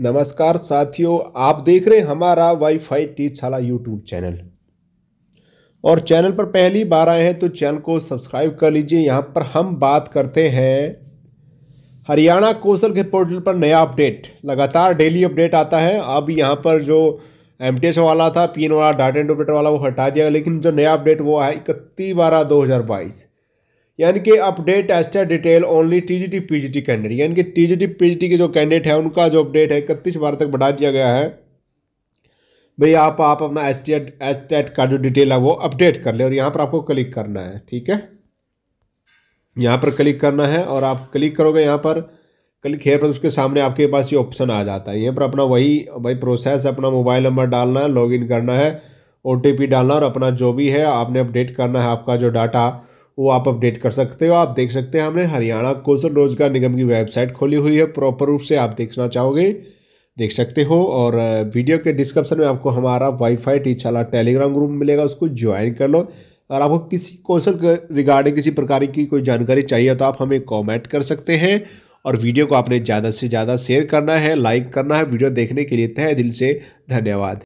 नमस्कार साथियों आप देख रहे हैं हमारा वाईफाई छाला यूट्यूब चैनल और चैनल पर पहली बार आए हैं तो चैनल को सब्सक्राइब कर लीजिए यहाँ पर हम बात करते हैं हरियाणा कौशल के पोर्टल पर नया अपडेट लगातार डेली अपडेट आता है अब यहाँ पर जो एम वाला था पीन वाला डाटा इंटरप्रेटर वाला वो हटा दिया लेकिन जो नया अपडेट वो है इकतीस बारह दो हज़ार बाईस यानी कि अपडेट एस्टा detail only TGT PGT candidate यानी कि टीजीटी पीजीटी के जो कैंडिडेट है उनका जो अपडेट है इकतीस बार तक बढ़ा दिया गया है भाई आप आप अपना एस टी एट का जो डिटेल है वो अपडेट कर ले और यहाँ पर आपको क्लिक करना है ठीक है यहाँ पर क्लिक करना है और आप क्लिक करोगे यहाँ पर क्लिक हेयर पर उसके सामने आपके पास ये ऑप्शन आ जाता है यहाँ पर अपना वही भाई प्रोसेस अपना मोबाइल नंबर डालना है लॉगिन करना है ओ डालना और अपना जो भी है आपने अपडेट करना है आपका जो डाटा वो आप अपडेट कर सकते हो आप देख सकते हैं हमने हरियाणा कौशल रोजगार निगम की वेबसाइट खोली हुई है प्रॉपर रूप से आप देखना चाहोगे देख सकते हो और वीडियो के डिस्क्रिप्शन में आपको हमारा वाईफाई टीचाला टेलीग्राम ग्रुप मिलेगा उसको ज्वाइन कर लो और आपको किसी कौशल रिगार्डिंग किसी प्रकार की कोई जानकारी चाहिए तो आप हमें कॉमेंट कर सकते हैं और वीडियो को आपने ज़्यादा से ज़्यादा शेयर करना है लाइक करना है वीडियो देखने के लिए तय दिल से धन्यवाद